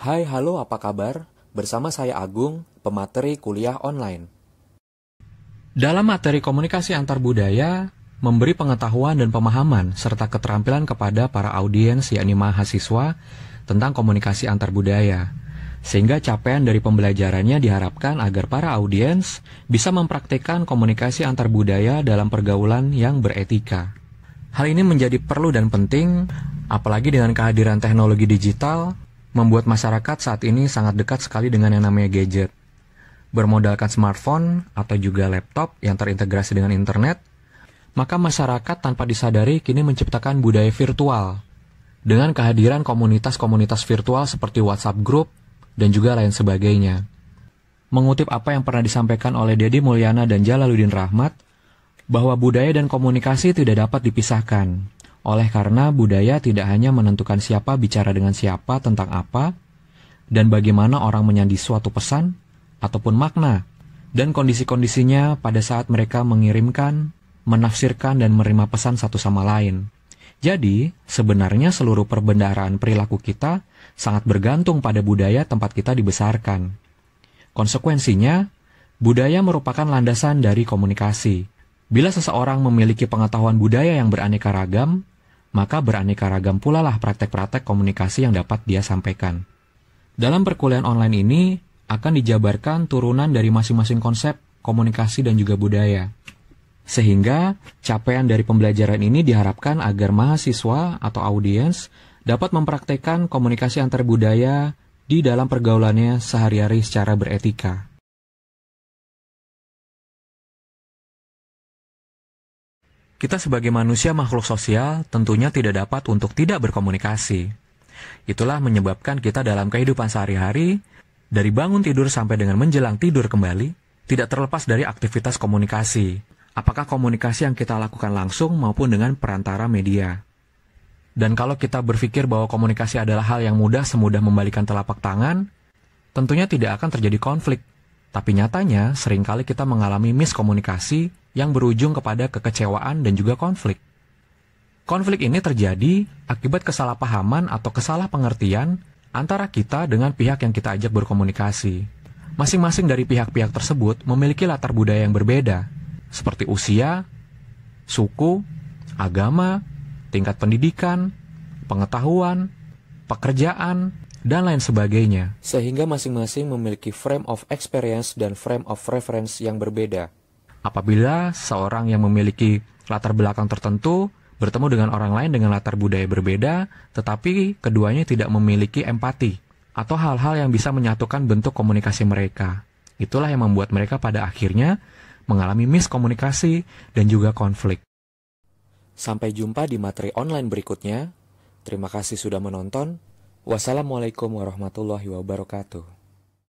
Hai, halo, apa kabar? Bersama saya Agung, pemateri kuliah online. Dalam materi komunikasi antar budaya, memberi pengetahuan dan pemahaman serta keterampilan kepada para audiens yakni mahasiswa tentang komunikasi antar budaya. Sehingga capaian dari pembelajarannya diharapkan agar para audiens bisa mempraktikkan komunikasi antar budaya dalam pergaulan yang beretika. Hal ini menjadi perlu dan penting, apalagi dengan kehadiran teknologi digital membuat masyarakat saat ini sangat dekat sekali dengan yang namanya gadget. Bermodalkan smartphone atau juga laptop yang terintegrasi dengan internet, maka masyarakat tanpa disadari kini menciptakan budaya virtual dengan kehadiran komunitas-komunitas virtual seperti WhatsApp group dan juga lain sebagainya. Mengutip apa yang pernah disampaikan oleh Deddy Mulyana dan Jalaluddin Rahmat, bahwa budaya dan komunikasi tidak dapat dipisahkan. Oleh karena budaya tidak hanya menentukan siapa bicara dengan siapa tentang apa, dan bagaimana orang menyandi suatu pesan ataupun makna, dan kondisi-kondisinya pada saat mereka mengirimkan, menafsirkan, dan menerima pesan satu sama lain. Jadi, sebenarnya seluruh perbendaharaan perilaku kita sangat bergantung pada budaya tempat kita dibesarkan. Konsekuensinya, budaya merupakan landasan dari komunikasi. Bila seseorang memiliki pengetahuan budaya yang beraneka ragam, maka beraneka ragam pula lah praktek-praktek komunikasi yang dapat dia sampaikan. Dalam perkuliahan online ini, akan dijabarkan turunan dari masing-masing konsep komunikasi dan juga budaya. Sehingga, capaian dari pembelajaran ini diharapkan agar mahasiswa atau audiens dapat mempraktekkan komunikasi antar budaya di dalam pergaulannya sehari-hari secara beretika. Kita sebagai manusia makhluk sosial tentunya tidak dapat untuk tidak berkomunikasi. Itulah menyebabkan kita dalam kehidupan sehari-hari, dari bangun tidur sampai dengan menjelang tidur kembali, tidak terlepas dari aktivitas komunikasi. Apakah komunikasi yang kita lakukan langsung maupun dengan perantara media. Dan kalau kita berpikir bahwa komunikasi adalah hal yang mudah semudah membalikan telapak tangan, tentunya tidak akan terjadi konflik. Tapi nyatanya, seringkali kita mengalami miskomunikasi yang berujung kepada kekecewaan dan juga konflik. Konflik ini terjadi akibat kesalahpahaman atau kesalahpengertian antara kita dengan pihak yang kita ajak berkomunikasi. Masing-masing dari pihak-pihak tersebut memiliki latar budaya yang berbeda, seperti usia, suku, agama, tingkat pendidikan, pengetahuan, pekerjaan, dan lain sebagainya. Sehingga masing-masing memiliki frame of experience dan frame of reference yang berbeda apabila seorang yang memiliki latar belakang tertentu bertemu dengan orang lain dengan latar budaya berbeda, tetapi keduanya tidak memiliki empati atau hal-hal yang bisa menyatukan bentuk komunikasi mereka. Itulah yang membuat mereka pada akhirnya mengalami miskomunikasi dan juga konflik. Sampai jumpa di materi online berikutnya. Terima kasih sudah menonton. Wassalamualaikum warahmatullahi wabarakatuh.